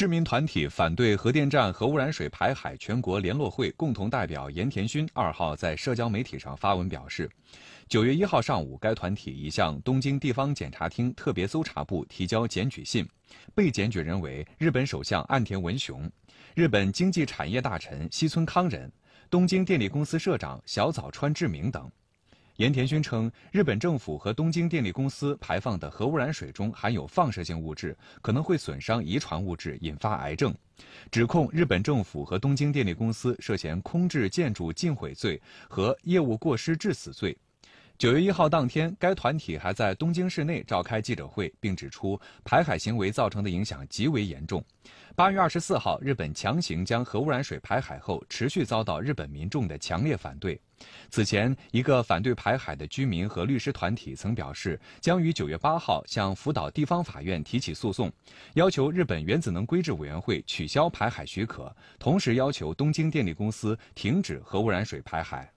市民团体反对核电站核污染水排海全国联络会共同代表盐田勋二号在社交媒体上发文表示，九月一号上午，该团体已向东京地方检察厅特别搜查部提交检举信，被检举人为日本首相岸田文雄、日本经济产业大臣西村康人、东京电力公司社长小早川智明等。岩田勋称，日本政府和东京电力公司排放的核污染水中含有放射性物质，可能会损伤遗传物质，引发癌症。指控日本政府和东京电力公司涉嫌空置建筑尽毁罪和业务过失致死罪。九月一号当天，该团体还在东京市内召开记者会，并指出排海行为造成的影响极为严重。八月二十四号，日本强行将核污染水排海后，持续遭到日本民众的强烈反对。此前，一个反对排海的居民和律师团体曾表示，将于九月八号向福岛地方法院提起诉讼，要求日本原子能规制委员会取消排海许可，同时要求东京电力公司停止核污染水排海。